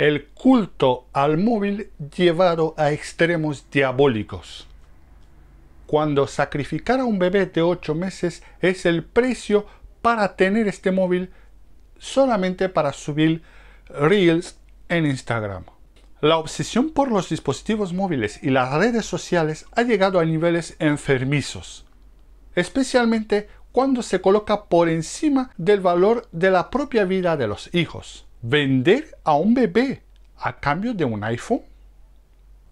el culto al móvil llevado a extremos diabólicos. Cuando sacrificar a un bebé de 8 meses es el precio para tener este móvil solamente para subir reels en Instagram. La obsesión por los dispositivos móviles y las redes sociales ha llegado a niveles enfermizos, especialmente cuando se coloca por encima del valor de la propia vida de los hijos. ¿Vender a un bebé a cambio de un iPhone?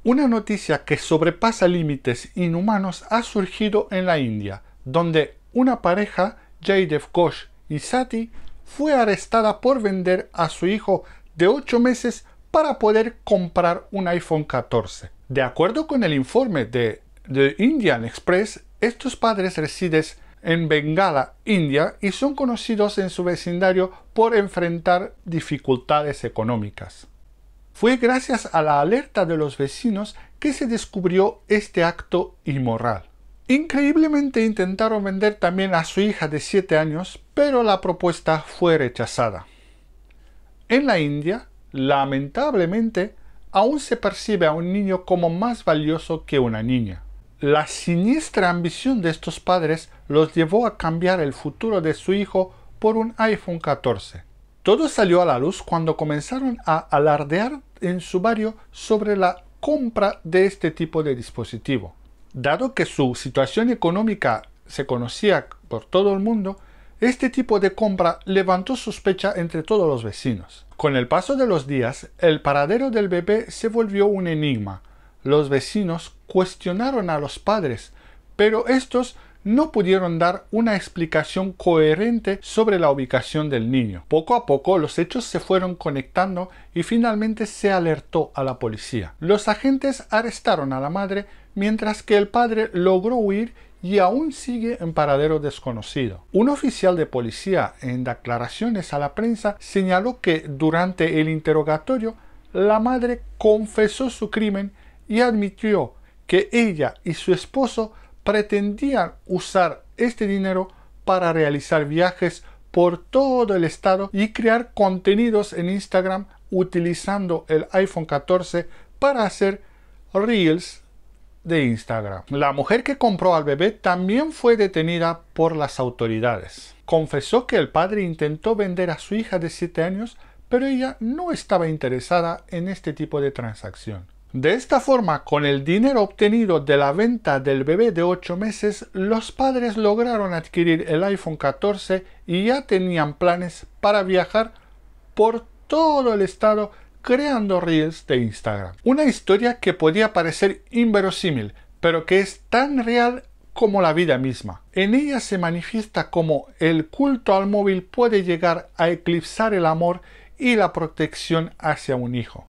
Una noticia que sobrepasa límites inhumanos ha surgido en la India, donde una pareja, Jaydev Ghosh y Sati, fue arrestada por vender a su hijo de 8 meses para poder comprar un iPhone 14. De acuerdo con el informe de The Indian Express, estos padres residentes en Bengala, India, y son conocidos en su vecindario por enfrentar dificultades económicas. Fue gracias a la alerta de los vecinos que se descubrió este acto inmoral. Increíblemente intentaron vender también a su hija de 7 años, pero la propuesta fue rechazada. En la India, lamentablemente, aún se percibe a un niño como más valioso que una niña. La siniestra ambición de estos padres los llevó a cambiar el futuro de su hijo por un iPhone 14. Todo salió a la luz cuando comenzaron a alardear en su barrio sobre la compra de este tipo de dispositivo. Dado que su situación económica se conocía por todo el mundo, este tipo de compra levantó sospecha entre todos los vecinos. Con el paso de los días, el paradero del bebé se volvió un enigma, los vecinos cuestionaron a los padres, pero estos no pudieron dar una explicación coherente sobre la ubicación del niño. Poco a poco los hechos se fueron conectando y finalmente se alertó a la policía. Los agentes arrestaron a la madre mientras que el padre logró huir y aún sigue en paradero desconocido. Un oficial de policía en declaraciones a la prensa señaló que durante el interrogatorio la madre confesó su crimen y admitió que ella y su esposo pretendían usar este dinero para realizar viajes por todo el estado y crear contenidos en Instagram utilizando el iPhone 14 para hacer reels de Instagram. La mujer que compró al bebé también fue detenida por las autoridades. Confesó que el padre intentó vender a su hija de 7 años, pero ella no estaba interesada en este tipo de transacción. De esta forma, con el dinero obtenido de la venta del bebé de 8 meses, los padres lograron adquirir el iPhone 14 y ya tenían planes para viajar por todo el estado creando reels de Instagram. Una historia que podía parecer inverosímil, pero que es tan real como la vida misma. En ella se manifiesta cómo el culto al móvil puede llegar a eclipsar el amor y la protección hacia un hijo.